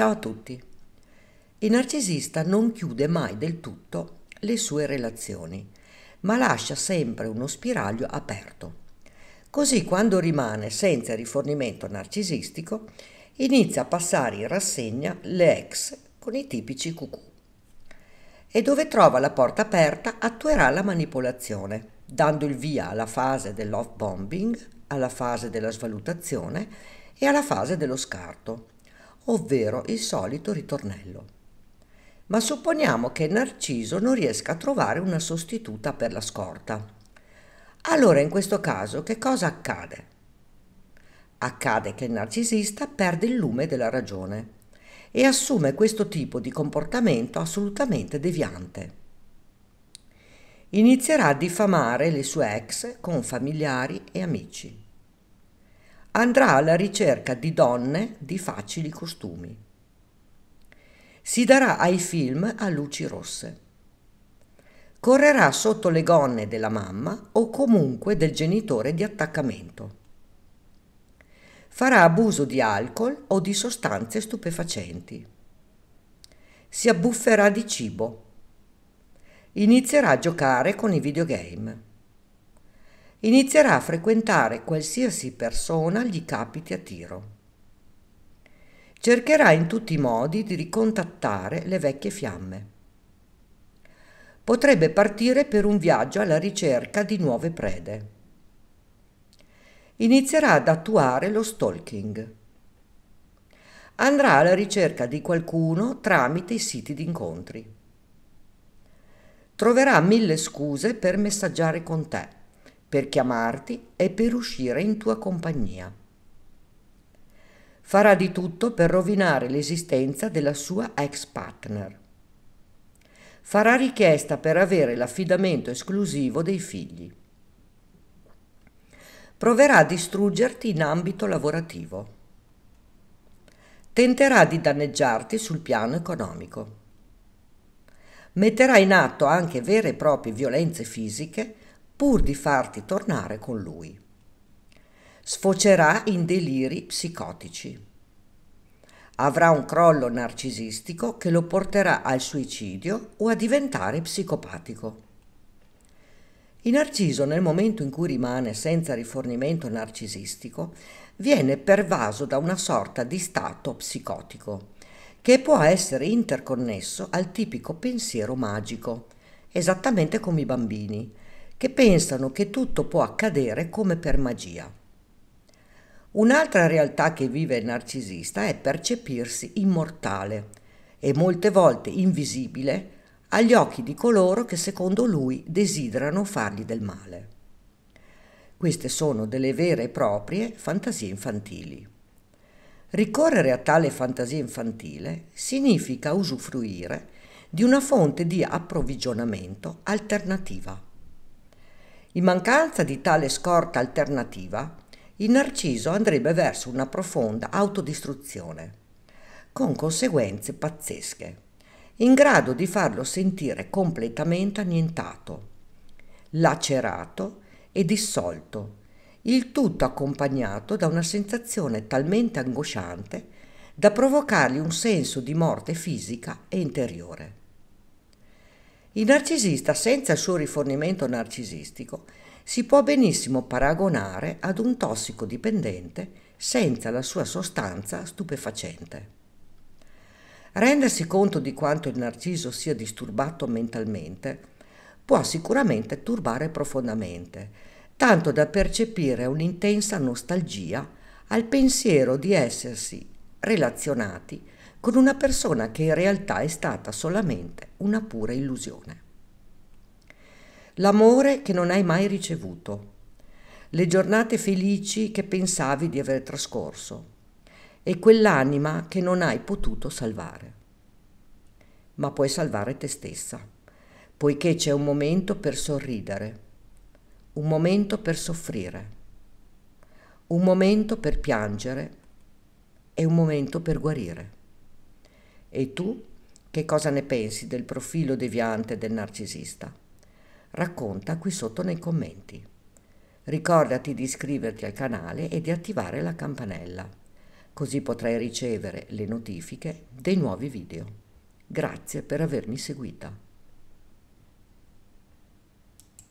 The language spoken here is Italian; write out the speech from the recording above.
Ciao a tutti. Il narcisista non chiude mai del tutto le sue relazioni, ma lascia sempre uno spiraglio aperto. Così quando rimane senza rifornimento narcisistico, inizia a passare in rassegna le ex con i tipici cucù. E dove trova la porta aperta attuerà la manipolazione, dando il via alla fase dell'off-bombing, alla fase della svalutazione e alla fase dello scarto ovvero il solito ritornello. Ma supponiamo che Narciso non riesca a trovare una sostituta per la scorta. Allora in questo caso che cosa accade? Accade che il narcisista perde il lume della ragione e assume questo tipo di comportamento assolutamente deviante. Inizierà a diffamare le sue ex con familiari e amici andrà alla ricerca di donne di facili costumi. Si darà ai film a luci rosse. Correrà sotto le gonne della mamma o comunque del genitore di attaccamento. Farà abuso di alcol o di sostanze stupefacenti. Si abbufferà di cibo. Inizierà a giocare con i videogame inizierà a frequentare qualsiasi persona gli capiti a tiro. Cercherà in tutti i modi di ricontattare le vecchie fiamme. Potrebbe partire per un viaggio alla ricerca di nuove prede. Inizierà ad attuare lo stalking. Andrà alla ricerca di qualcuno tramite i siti di incontri. Troverà mille scuse per messaggiare con te per chiamarti e per uscire in tua compagnia. Farà di tutto per rovinare l'esistenza della sua ex partner. Farà richiesta per avere l'affidamento esclusivo dei figli. Proverà a distruggerti in ambito lavorativo. Tenterà di danneggiarti sul piano economico metterà in atto anche vere e proprie violenze fisiche pur di farti tornare con lui. Sfocerà in deliri psicotici. Avrà un crollo narcisistico che lo porterà al suicidio o a diventare psicopatico. Il narciso, nel momento in cui rimane senza rifornimento narcisistico, viene pervaso da una sorta di stato psicotico, che può essere interconnesso al tipico pensiero magico, esattamente come i bambini, che pensano che tutto può accadere come per magia. Un'altra realtà che vive il narcisista è percepirsi immortale e molte volte invisibile agli occhi di coloro che secondo lui desiderano fargli del male. Queste sono delle vere e proprie fantasie infantili. Ricorrere a tale fantasia infantile significa usufruire di una fonte di approvvigionamento alternativa. In mancanza di tale scorta alternativa, il narciso andrebbe verso una profonda autodistruzione, con conseguenze pazzesche, in grado di farlo sentire completamente annientato, lacerato e dissolto, il tutto accompagnato da una sensazione talmente angosciante da provocargli un senso di morte fisica e interiore. Il narcisista senza il suo rifornimento narcisistico si può benissimo paragonare ad un tossicodipendente senza la sua sostanza stupefacente. Rendersi conto di quanto il narciso sia disturbato mentalmente può sicuramente turbare profondamente, tanto da percepire un'intensa nostalgia al pensiero di essersi relazionati con una persona che in realtà è stata solamente una pura illusione. L'amore che non hai mai ricevuto, le giornate felici che pensavi di aver trascorso e quell'anima che non hai potuto salvare. Ma puoi salvare te stessa, poiché c'è un momento per sorridere, un momento per soffrire, un momento per piangere e un momento per guarire. E tu che cosa ne pensi del profilo deviante del narcisista? Racconta qui sotto nei commenti. Ricordati di iscriverti al canale e di attivare la campanella, così potrai ricevere le notifiche dei nuovi video. Grazie per avermi seguita.